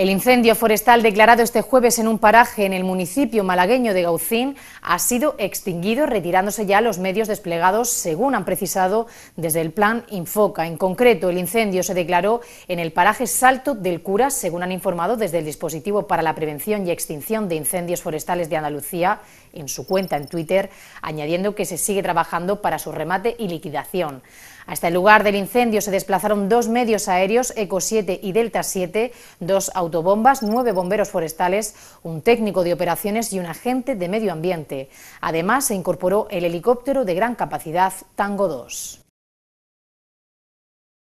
El incendio forestal declarado este jueves en un paraje en el municipio malagueño de Gaucín ha sido extinguido, retirándose ya los medios desplegados, según han precisado desde el plan Infoca. En concreto, el incendio se declaró en el paraje Salto del Cura, según han informado desde el dispositivo para la prevención y extinción de incendios forestales de Andalucía, en su cuenta en Twitter, añadiendo que se sigue trabajando para su remate y liquidación. Hasta el lugar del incendio se desplazaron dos medios aéreos, Eco 7 y Delta 7, dos autobombas, nueve bomberos forestales, un técnico de operaciones y un agente de medio ambiente. Además, se incorporó el helicóptero de gran capacidad Tango 2.